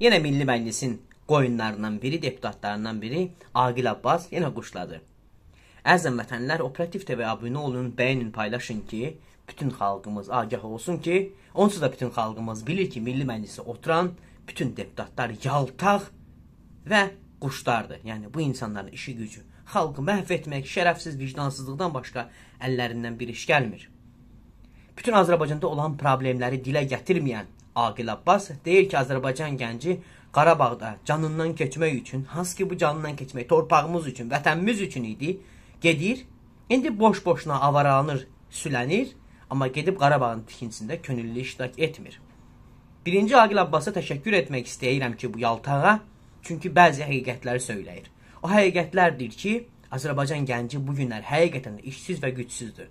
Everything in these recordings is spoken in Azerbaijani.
Yenə Milli Məclisin qoyunlarından biri, deputatlarından biri Aqil Abbas yenə quşladı. Əzəm vətənlər, Operativ TV abunə olun, bəyənin, paylaşın ki, bütün xalqımız agah olsun ki, onsuz da bütün xalqımız bilir ki, Milli Məclisə oturan bütün deputatlar yaltaq və quşlardır. Yəni bu insanların işi gücü xalqı məhv etmək, şərəfsiz vicdansızlıqdan başqa əllərindən bir iş gəlmir. Bütün Azərbaycanda olan problemləri dilə gətirməyən Aqil Abbas deyir ki, Azərbaycan gənci Qarabağda canından keçmək üçün, hansı ki bu canından keçmək torpağımız üçün, vətənimiz üçün idi, gedir. İndi boş-boşuna avaralanır, sülənir, amma gedib Qarabağın tikintisində könüllü iştirak etmir. Birinci Aqil Abbasa təşəkkür etmək istəyirəm ki, bu yaltağa, çünki bəzi həqiqətləri söyləyir. O həqiqətlərdir ki, Azərbaycan gənci bu günlər həqiqətən də işsiz və gücsüzdür.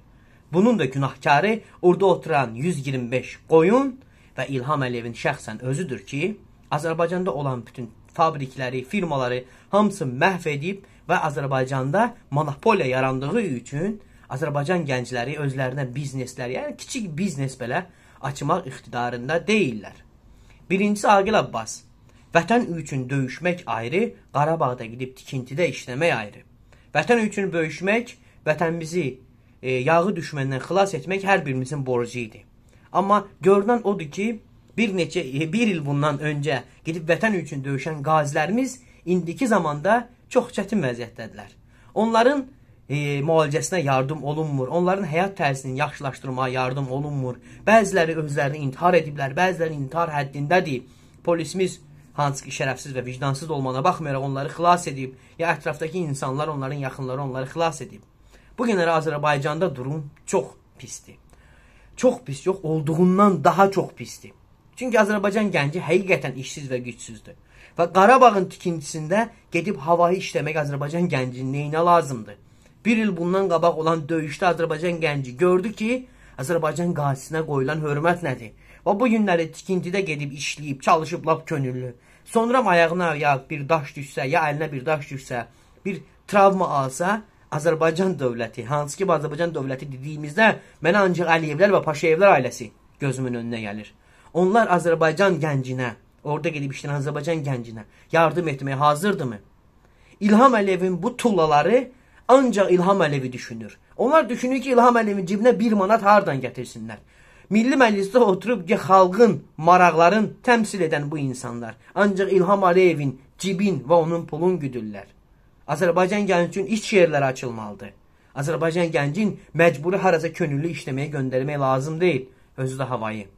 Bunun da günahkarı orada oturan 125 qoyun və İlham Əliyevin şəxsən özüdür ki, Azərbaycanda olan bütün fabrikləri, firmaları hamısı məhv edib və Azərbaycanda monopoliya yarandığı üçün Azərbaycan gəncləri özlərinə bizneslər, yəni kiçik biznes belə açmaq iqtidarında deyillər. Birincisi Aqil Abbas. Vətən üçün döyüşmək ayrı, Qarabağda gedib tikintidə işləmək ayrı. Vətən üçün böyüşmək, vətənimizi e, yağı düşməndən xilas etmək hər birimizin borcu idi. Amma görünən odur ki, bir neçə e, bir il bundan öncə gedib vətən üçün döyüşən qazilərimiz indiki zamanda çox çətin vəziyyətdədirlər. Onların e, müalicəsinə yardım olunmur. Onların həyat tərzini yaxşılaşdırmaya yardım olunmur. Bəziləri özlərini intihar ediblər, bəziləri intihar həddindədir. Polisimiz hansı ki şərəfsiz və vicdansız olmana baxmayaraq onları xilas edib, ya ətrafdakı insanlar, onların yaxınları onları xilas edib. Bu günləri Azərbaycanda durum çox pisdir. Çox pis yox, olduğundan daha çox pisdir. Çünki Azərbaycan gənci həqiqətən işsiz və gücsüzdür. Və Qarabağın tikintisində gedib havayı işləmək Azərbaycan gəncinin neyinə lazımdır? Bir il bundan qabaq olan döyüşdə Azərbaycan gənci gördü ki, Azərbaycan qazisinə qoyulan hörmət nədir? Və bu günləri tikintidə gedib işləyib, çalışıb lap könüllü. Sonra ayağına ya bir daş düşsə, ya əlinə bir daş düşsə, bir travma alsa, Azərbaycan dövləti, hansı ki, Azərbaycan dövləti dediyimizdə mənə ancaq Əliyevlər və Paşayevlər ailəsi gözümün önünə gəlir. Onlar Azərbaycan gəncinə, orada gedib işləyən Azərbaycan gəncinə yardım etməyə hazırdırmı? İlham Əliyevin bu tullaları ancaq İlham Əliyevi düşünür. Onlar düşünür ki, İlham Əliyevin cibinə bir manat hardan gətirsinlər. Milli məclisdə oturub ki, xalqın, maraqların təmsil edən bu insanlar ancaq İlham Əliyevin cibin və onun pulun güdürlər. Azərbaycan gənci üçün iç yerlər açılmalıdır. Azərbaycan gəncin məcburi harasa könüllü işlemeye göndərmək lazım değil. özü də havayı.